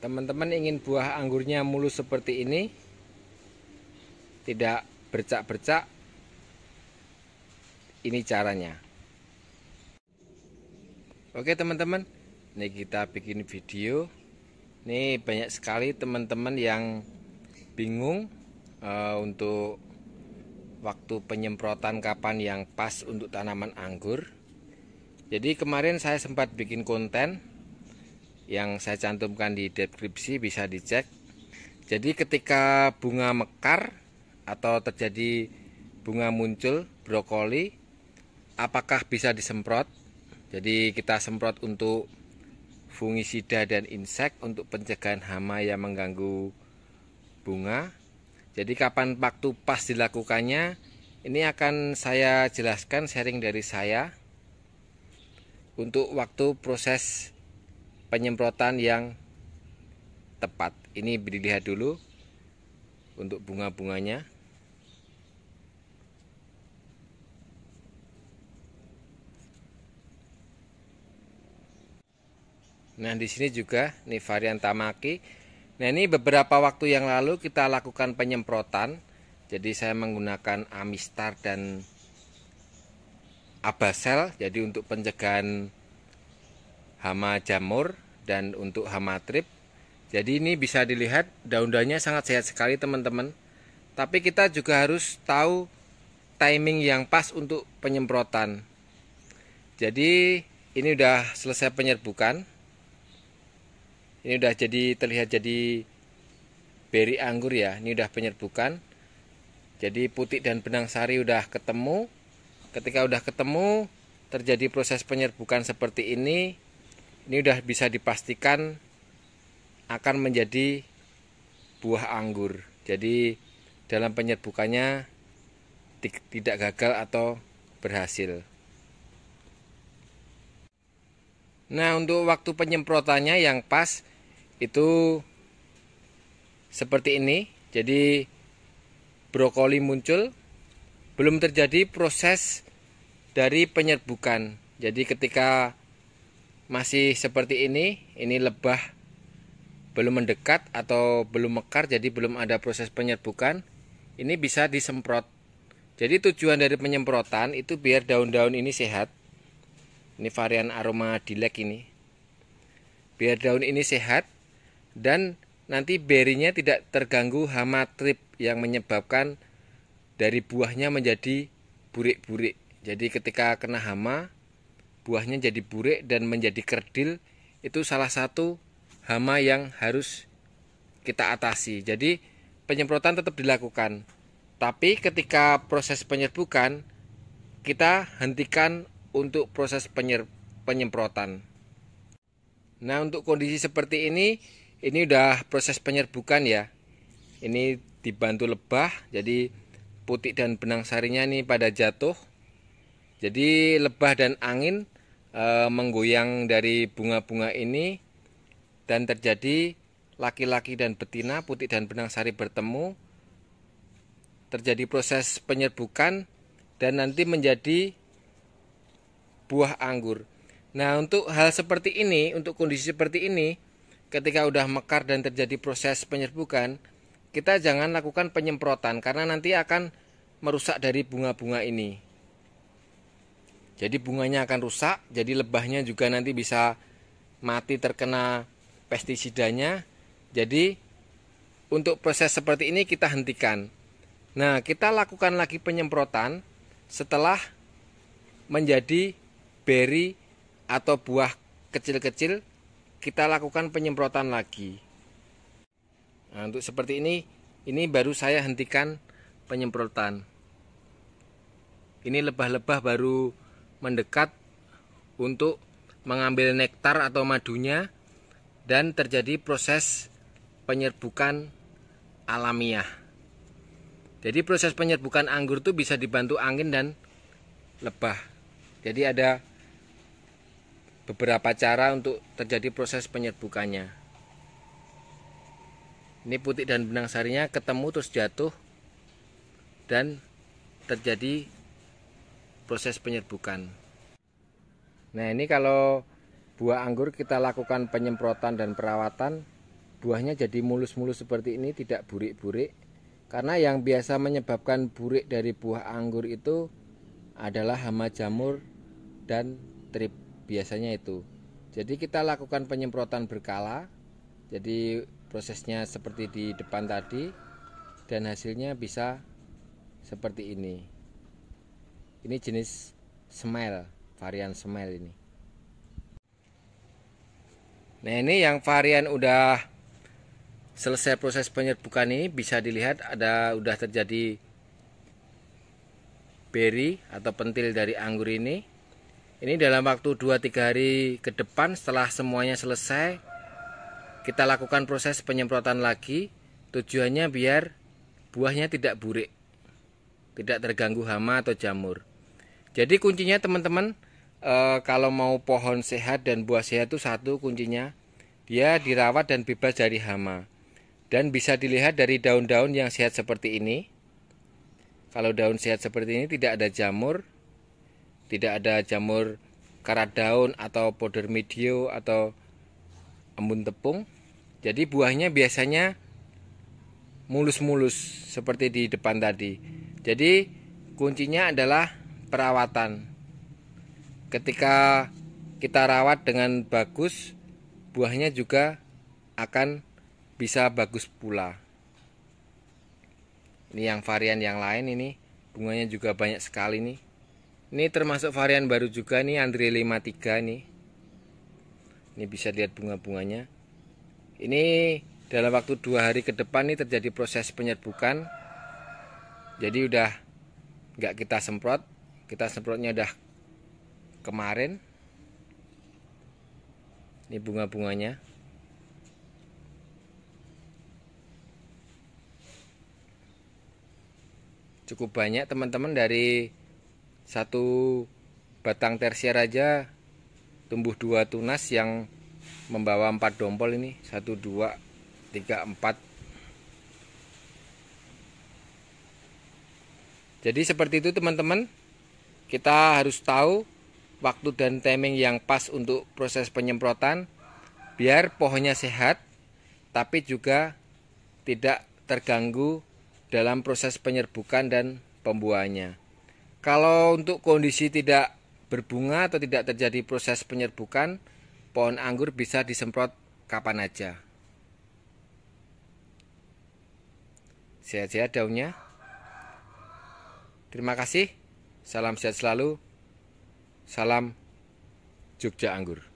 teman-teman ingin buah anggurnya mulus seperti ini tidak bercak-bercak ini caranya oke teman-teman ini kita bikin video ini banyak sekali teman-teman yang bingung uh, untuk waktu penyemprotan kapan yang pas untuk tanaman anggur jadi kemarin saya sempat bikin konten yang saya cantumkan di deskripsi bisa dicek. Jadi ketika bunga mekar atau terjadi bunga muncul brokoli apakah bisa disemprot? Jadi kita semprot untuk fungisida dan insek untuk pencegahan hama yang mengganggu bunga. Jadi kapan waktu pas dilakukannya ini akan saya jelaskan sharing dari saya untuk waktu proses penyemprotan yang tepat. Ini dilihat dulu untuk bunga-bunganya. Nah, di sini juga nih varian tamaki. Nah, ini beberapa waktu yang lalu kita lakukan penyemprotan. Jadi saya menggunakan Amistar dan Abasel jadi untuk pencegahan hama jamur dan untuk hama trip. Jadi ini bisa dilihat daun-daunnya sangat sehat sekali teman-teman. Tapi kita juga harus tahu timing yang pas untuk penyemprotan. Jadi ini udah selesai penyerbukan. Ini udah jadi terlihat jadi beri anggur ya. Ini udah penyerbukan. Jadi putik dan benang sari udah ketemu. Ketika udah ketemu terjadi proses penyerbukan seperti ini, ini udah bisa dipastikan akan menjadi buah anggur jadi dalam penyerbukannya tidak gagal atau berhasil nah untuk waktu penyemprotannya yang pas itu seperti ini jadi brokoli muncul belum terjadi proses dari penyerbukan jadi ketika masih seperti ini ini lebah belum mendekat atau belum mekar jadi belum ada proses penyerbukan ini bisa disemprot jadi tujuan dari penyemprotan itu biar daun-daun ini sehat ini varian aroma dilek ini biar daun ini sehat dan nanti berinya tidak terganggu hama trip yang menyebabkan dari buahnya menjadi burik-burik jadi ketika kena hama buahnya jadi burek dan menjadi kerdil itu salah satu hama yang harus kita atasi. Jadi penyemprotan tetap dilakukan. Tapi ketika proses penyerbukan kita hentikan untuk proses penyer penyemprotan. Nah, untuk kondisi seperti ini ini udah proses penyerbukan ya. Ini dibantu lebah jadi putik dan benang sarinya ini pada jatuh. Jadi lebah dan angin Eh, menggoyang dari bunga-bunga ini dan terjadi laki-laki dan betina putih dan benang sari bertemu terjadi proses penyerbukan dan nanti menjadi buah anggur. Nah, untuk hal seperti ini, untuk kondisi seperti ini, ketika udah mekar dan terjadi proses penyerbukan, kita jangan lakukan penyemprotan karena nanti akan merusak dari bunga-bunga ini. Jadi bunganya akan rusak, jadi lebahnya juga nanti bisa mati terkena pestisidanya. Jadi untuk proses seperti ini kita hentikan. Nah, kita lakukan lagi penyemprotan setelah menjadi berry atau buah kecil-kecil, kita lakukan penyemprotan lagi. Nah, untuk seperti ini, ini baru saya hentikan penyemprotan. Ini lebah-lebah baru mendekat untuk mengambil nektar atau madunya dan terjadi proses penyerbukan alamiah. Jadi proses penyerbukan anggur itu bisa dibantu angin dan lebah. Jadi ada beberapa cara untuk terjadi proses penyerbukannya. Ini putih dan benang sarinya ketemu terus jatuh dan terjadi proses penyerbukan. Nah, ini kalau buah anggur kita lakukan penyemprotan dan perawatan, buahnya jadi mulus-mulus seperti ini, tidak burik-burik. Karena yang biasa menyebabkan burik dari buah anggur itu adalah hama jamur dan trip biasanya itu. Jadi kita lakukan penyemprotan berkala. Jadi prosesnya seperti di depan tadi dan hasilnya bisa seperti ini ini jenis semel, varian semel ini nah ini yang varian udah selesai proses penyerbukan ini bisa dilihat ada udah terjadi berry atau pentil dari anggur ini ini dalam waktu 2-3 hari ke depan setelah semuanya selesai kita lakukan proses penyemprotan lagi tujuannya biar buahnya tidak burik tidak terganggu hama atau jamur jadi kuncinya teman-teman e, kalau mau pohon sehat dan buah sehat itu satu kuncinya dia dirawat dan bebas dari hama. Dan bisa dilihat dari daun-daun yang sehat seperti ini. Kalau daun sehat seperti ini tidak ada jamur, tidak ada jamur karat daun atau podermidio atau embun tepung. Jadi buahnya biasanya mulus-mulus seperti di depan tadi. Jadi kuncinya adalah perawatan. Ketika kita rawat dengan bagus, buahnya juga akan bisa bagus pula. Ini yang varian yang lain ini bunganya juga banyak sekali nih. Ini termasuk varian baru juga nih Andre 53 nih. Ini bisa lihat bunga-bunganya. Ini dalam waktu dua hari ke depan nih terjadi proses penyerbukan. Jadi udah nggak kita semprot, kita semprotnya udah kemarin ini bunga-bunganya cukup banyak teman-teman dari satu batang tersier aja tumbuh dua tunas yang membawa empat dompol ini satu dua tiga empat jadi seperti itu teman-teman kita harus tahu waktu dan timing yang pas untuk proses penyemprotan biar pohonnya sehat tapi juga tidak terganggu dalam proses penyerbukan dan pembuahannya. Kalau untuk kondisi tidak berbunga atau tidak terjadi proses penyerbukan, pohon anggur bisa disemprot kapan aja. Sehat-sehat daunnya. Terima kasih. Salam sehat selalu. Salam Jogja Anggur.